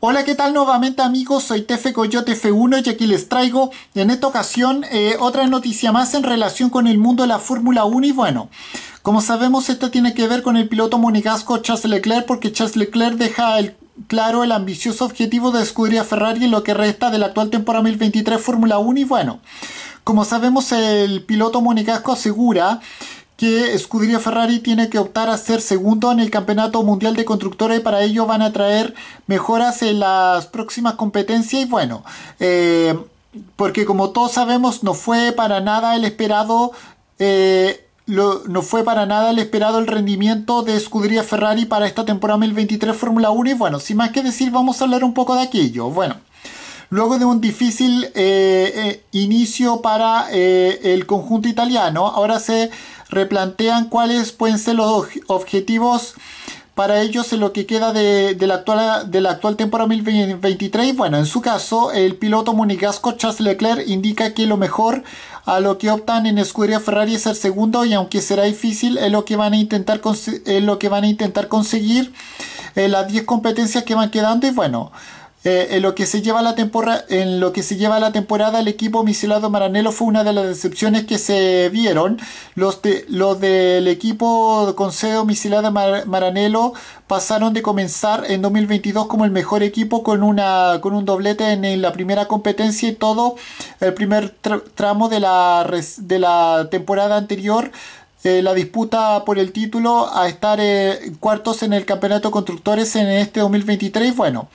Hola, ¿qué tal nuevamente amigos? Soy Tefe Coyote F1 y aquí les traigo en esta ocasión eh, otra noticia más en relación con el mundo de la Fórmula 1 y bueno, como sabemos esto tiene que ver con el piloto monegasco Charles Leclerc porque Charles Leclerc deja el, claro el ambicioso objetivo de a Ferrari en lo que resta de la actual temporada 2023 Fórmula 1 y bueno, como sabemos el piloto monegasco asegura que Scuderia Ferrari tiene que optar a ser segundo en el Campeonato Mundial de Constructores. Para ello van a traer mejoras en las próximas competencias. Y bueno, eh, porque como todos sabemos, no fue para nada el esperado. Eh, no fue para nada el esperado el rendimiento de Escudería Ferrari para esta temporada 2023 Fórmula 1 y bueno, sin más que decir vamos a hablar un poco de aquello. Bueno, luego de un difícil eh, inicio para el conjunto italiano, ahora se replantean cuáles pueden ser los objetivos para ellos en lo que queda de, la, actual, de la actual temporada 2023. Bueno, en su caso, el piloto monigasco Charles Leclerc indica que lo mejor a lo que optan en escudería Ferrari es ser segundo y aunque será difícil, es lo que van a intentar, es lo que van a intentar conseguir en eh, las 10 competencias que van quedando y bueno. Eh, en, lo que se lleva la temporada, en lo que se lleva la temporada, el equipo misilado Maranelo fue una de las decepciones que se vieron. Los, de, los del equipo Concedo misilado Maranelo pasaron de comenzar en 2022 como el mejor equipo con, una, con un doblete en, la primera competencia y todo el primer tramo de la, de la temporada anterior eh, la disputa por el título a estar eh, cuartos en el campeonato constructores en este 2023. Bueno,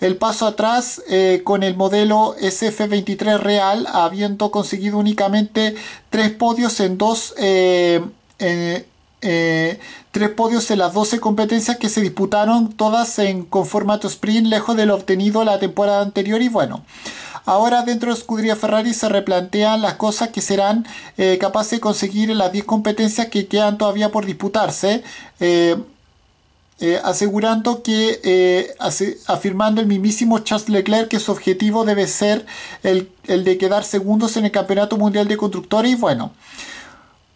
el paso atrás eh, con el modelo SF23 Real, habiendo conseguido únicamente tres podios en dos. Eh, tres podios en las 12 competencias que se disputaron todas con formato sprint lejos de lo obtenido la temporada anterior y bueno Ahora dentro de Scuderia Ferrari se replantean las cosas que serán eh, capaces de conseguir en las 10 competencias que quedan todavía por disputarse. Eh, eh, asegurando que, afirmando el mismísimo Charles Leclerc que su objetivo debe ser el, de quedar segundos en el Campeonato Mundial de Constructores y bueno,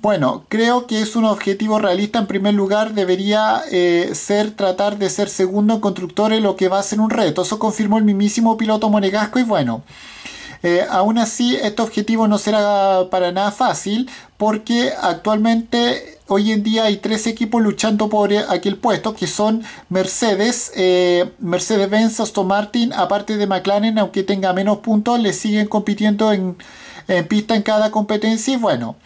bueno, creo que es un objetivo realista. En primer lugar, debería eh, ser tratar de ser segundo en constructores, lo que va a ser un reto. Eso confirmó el mismísimo piloto monegasco y bueno. Eh, aún así, este objetivo no será para nada fácil porque actualmente, hoy en día, hay tres equipos luchando por aquel puesto, que son Mercedes, eh, Mercedes-Benz, Aston Martin, aparte de McLaren, aunque tenga menos puntos, le siguen compitiendo en en eh, pista en cada competencia y bueno.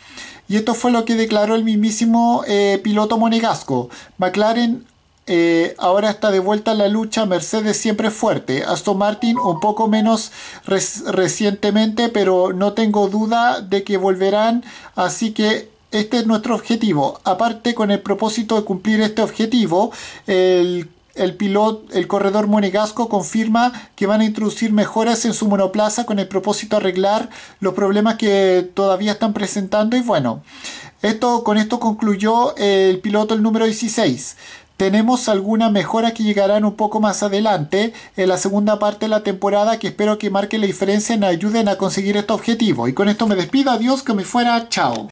Y esto fue lo que declaró el mismísimo eh, piloto monegasco. McLaren eh, ahora está de vuelta en la lucha, Mercedes siempre fuerte, Aston Martin un poco menos recientemente, pero no tengo duda de que volverán, así que este es nuestro objetivo. Aparte con el propósito de cumplir este objetivo, el el piloto, el corredor monegasco confirma que van a introducir mejoras en su monoplaza con el propósito de arreglar los problemas que todavía están presentando y bueno, esto, con esto concluyó el piloto el número 16. Tenemos alguna mejora que llegarán un poco más adelante en la segunda parte de la temporada que espero que marque la diferencia y ayuden a conseguir este objetivo. Y con esto me despido, adiós, que me fuera, chao.